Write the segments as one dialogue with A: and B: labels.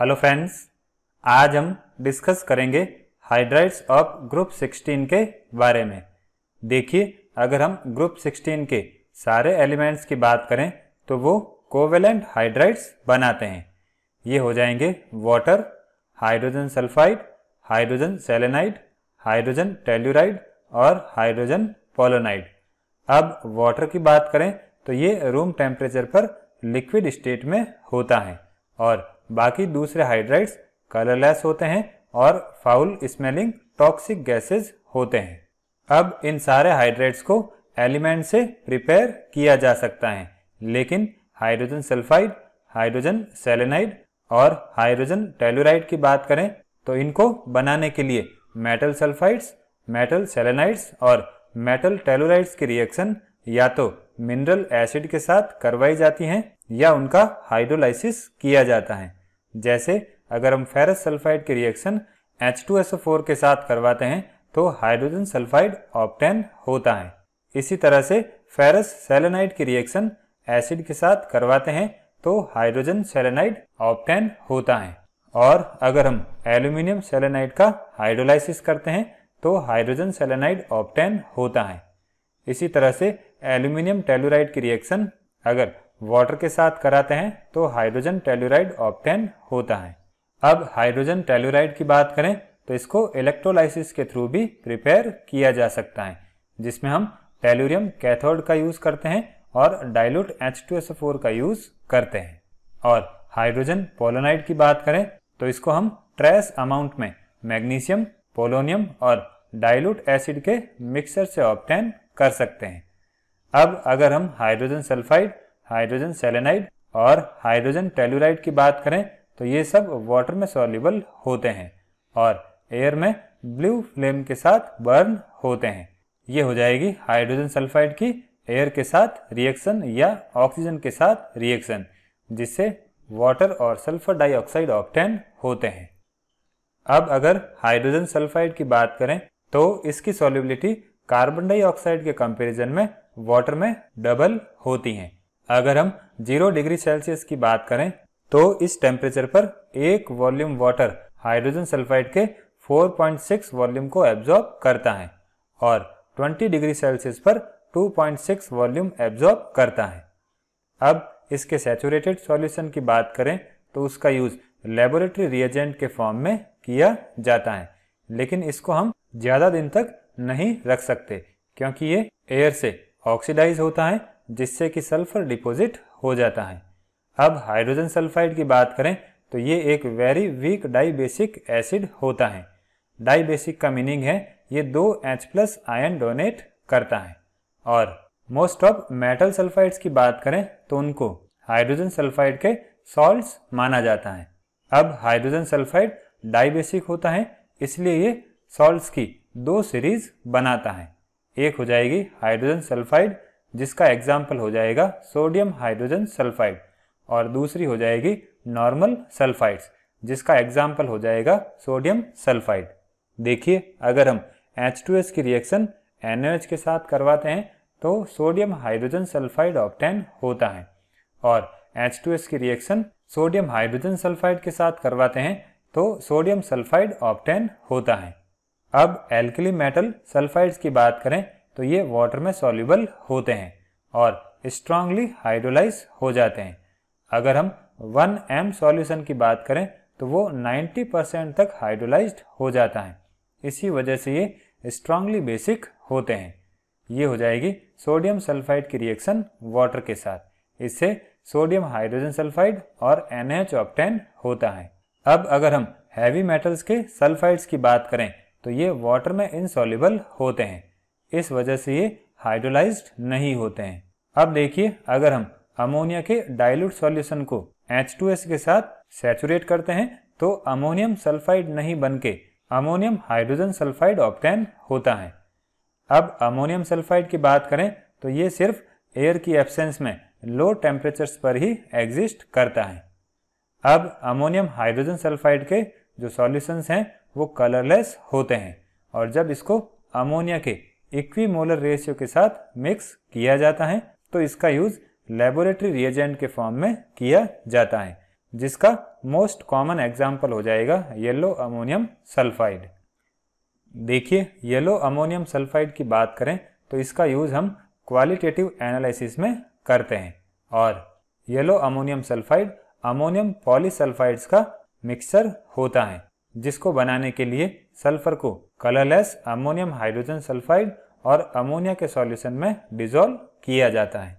A: hello friends आज हम discuss करेंगे हाइड्राइड्स ऑफ ग्रुप 16 के बारे में देखिए अगर हम ग्रुप 16 के सारे एलिमेंट्स की बात करें तो वो कोवेलेंट हाइड्राइड्स बनाते हैं ये हो जाएंगे water hydrogen sulphide hydrogen selenide hydrogen telluride और हाइड्रोजन पोलोनाइड अब वाटर की बात करें तो ये रूम टेम्परेचर पर लिक्विड स्टेट में होता है और बाकी दूसरे हाइड्राइड्स कलरलेस होते हैं और फाउल स्मेलिंग टॉक्सिक गैसेज होते हैं अब इन सारे हाइड्रेट्स को एलिमेंट से प्रिपेयर किया जा सकता है लेकिन हाइड्रोजन सल्फाइड हाइड्रोजन सेलेनाइड और हाइड्रोजन टेलोराइड की बात करें तो इनको बनाने के लिए मेटल सल्फाइड्स मेटल सेलेनाइड्स और मेटल टेलोराइड्स की रिएक्शन या तो मिनरल एसिड के साथ करवाई जाती हैं या उनका हाइड्रोलाइसिस किया जाता है जैसे अगर हम फेरस सल्फाइड के रिएक्शन H2SO4 के साथ करवाते हैं तो हाइड्रोजन सल्फाइड ऑप्टेन होता है इसी तरह से फेरस सेलेनाइड के रिएक्शन एसिड के साथ करवाते हैं तो हाइड्रोजन सेलेनाइड ऑप्टेन होता है और अगर हम एल्यूमिनियम सेलेनाइड का हाइड्रोलाइसिस करते हैं तो हाइड्रोजन सेलेनाइड ऑप्टेन होता है इसी तरह से एल्यूमिनियम टेलोराइड की रिएक्शन अगर वाटर के साथ कराते हैं तो हाइड्रोजन टेल्यूराइड ऑप्टेन होता है अब हाइड्रोजन टेल्यूराइड की बात करें तो इसको इलेक्ट्रोलाइसिस के थ्रू भी प्रिपेयर किया जा सकता है जिसमें हम टेल्यूरियम कैथोड का यूज़ करते हैं और डाइल्यूट H2SO4 का यूज़ करते हैं और हाइड्रोजन पोलोनाइड की बात करें तो इसको हम ट्रेस अमाउंट में मैग्नीशियम पोलोनियम और डाइल्यूट एसिड के मिक्सर से ऑप्टेन कर सकते हैं अब अगर हम हाइड्रोजन सल्फाइड हाइड्रोजन सेलेनाइड और हाइड्रोजन टेलुराइड की बात करें तो ये सब वाटर में सॉल्यूबल होते हैं और एयर में ब्लू फ्लेम के साथ बर्न होते हैं ये हो जाएगी हाइड्रोजन सल्फाइड की एयर के साथ रिएक्शन या ऑक्सीजन के साथ रिएक्शन जिससे वाटर और सल्फर डाइऑक्साइड ऑक्टेन होते हैं अब अगर हाइड्रोजन सल्फाइड की बात करें तो इसकी सॉल्युबिलिटी कार्बन डाइऑक्साइड के कंपैरिजन में वाटर में डबल होती है अगर हम जीरो डिग्री सेल्सियस की बात करें तो इस टेम्परेचर पर एक वॉल्यूम वाटर हाइड्रोजन सल्फाइड के 4.6 वॉल्यूम को एब्जॉर्ब करता है और 20 डिग्री सेल्सियस पर 2.6 वॉल्यूम एब्जॉर्ब करता है अब इसके सेचुरेटेड सॉल्यूशन की बात करें तो उसका यूज़ लेबोरेटरी रिएजेंट के फॉर्म में किया जाता है लेकिन इसको हम ज़्यादा दिन तक नहीं रख सकते क्योंकि ये एयर से ऑक्सीडाइज होता है जिससे कि सल्फर डिपोजिट हो जाता है अब हाइड्रोजन सल्फाइड की बात करें तो ये एक वेरी वीक डाइबेसिक एसिड होता है डाइबेसिक का मीनिंग है ये दो एच प्लस आयन डोनेट करता है और मोस्ट ऑफ मेटल सल्फाइड्स की बात करें तो उनको हाइड्रोजन सल्फाइड के सॉल्ट माना जाता है अब हाइड्रोजन सल्फाइड डाइबेसिक होता है इसलिए ये सॉल्ट की दो सीरीज बनाता है एक हो जाएगी हाइड्रोजन सल्फाइड जिसका एग्जाम्पल हो जाएगा सोडियम हाइड्रोजन सल्फाइड और दूसरी हो जाएगी नॉर्मल सल्फाइड्स जिसका एग्जाम्पल हो जाएगा सोडियम सल्फाइड देखिए अगर हम H2S की रिएक्शन NaOH के साथ करवाते हैं तो सोडियम हाइड्रोजन सल्फाइड ऑप्टेन होता है और H2S की रिएक्शन सोडियम हाइड्रोजन सल्फाइड के साथ करवाते हैं तो सोडियम सल्फाइड ऑप्टेन होता है अब एल्कली मेटल सल्फाइड्स की बात करें तो ये वाटर में सॉल्यूबल होते हैं और स्ट्रांगली हाइड्रोलाइज हो जाते हैं अगर हम 1 एम सॉल्यूशन की बात करें तो वो 90 परसेंट तक हाइड्रोलाइज हो जाता है इसी वजह से ये स्ट्रांगली बेसिक होते हैं ये हो जाएगी सोडियम सल्फाइड की रिएक्शन वाटर के साथ इससे सोडियम हाइड्रोजन सल्फाइड और ऑप्टेन होता है अब अगर हम हैवी मेटल्स के सल्फाइड्स की बात करें तो ये वाटर में इनसॉल्यूबल होते हैं इस वजह से ये हाइड्रोलाइज नहीं होते हैं अब देखिए अगर हम अमोनिया के डाइल्यूट सॉल्यूशन को H2S के साथ सेचुरेट करते हैं तो अमोनियम सल्फाइड नहीं बनके अमोनियम हाइड्रोजन सल्फाइड ऑप्टेन होता है अब अमोनियम सल्फाइड की बात करें तो ये सिर्फ एयर की एब्सेंस में लो टेम्परेचर्स पर ही एग्जिस्ट करता है अब अमोनियम हाइड्रोजन सल्फाइड के जो सॉल्यूशंस हैं वो कलरलेस होते हैं और जब इसको अमोनिया के इक्वी मोलर रेशियो के साथ मिक्स किया जाता है तो इसका यूज लेबोरेटरी रिएजेंट के फॉर्म में किया जाता है जिसका मोस्ट कॉमन एग्जाम्पल हो जाएगा येलो अमोनियम सल्फाइड देखिए येलो अमोनियम सल्फाइड की बात करें तो इसका यूज हम क्वालिटेटिव एनालिसिस में करते हैं और yellow ammonium sulphide ammonium polysulphides का मिक्सचर होता है जिसको बनाने के लिए सल्फर को कलरलेस अमोनियम हाइड्रोजन सल्फाइड और अमोनिया के सॉल्यूशन में डिजोल्व किया जाता है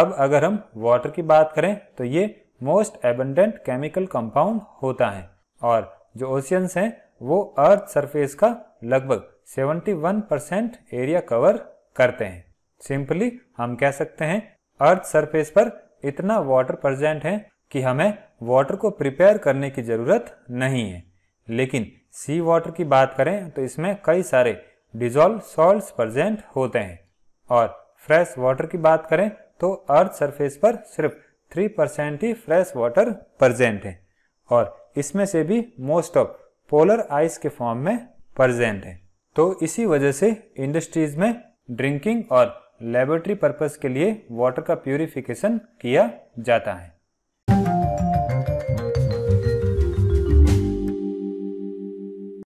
A: अब अगर हम वाटर की बात करें तो ये मोस्ट एबंडेंट केमिकल कंपाउंड होता है और जो ओशियंस हैं वो अर्थ सरफेस का लगभग 71 परसेंट एरिया कवर करते हैं सिंपली हम कह सकते हैं अर्थ सरफेस पर इतना वाटर प्रेजेंट है कि हमें वाटर को प्रिपेयर करने की ज़रूरत नहीं है लेकिन सी वाटर की बात करें तो इसमें कई सारे डिजोल्व सॉल्ट प्रजेंट होते हैं और फ्रेश वाटर की बात करें तो अर्थ सरफेस पर सिर्फ 3 परसेंट ही फ्रेश वाटर प्रजेंट है और इसमें से भी मोस्ट ऑफ पोलर आइस के फॉर्म में प्रजेंट है तो इसी वजह से इंडस्ट्रीज में ड्रिंकिंग और लेबोरेटरी पर्पज के लिए वाटर का प्यूरिफिकेशन किया जाता है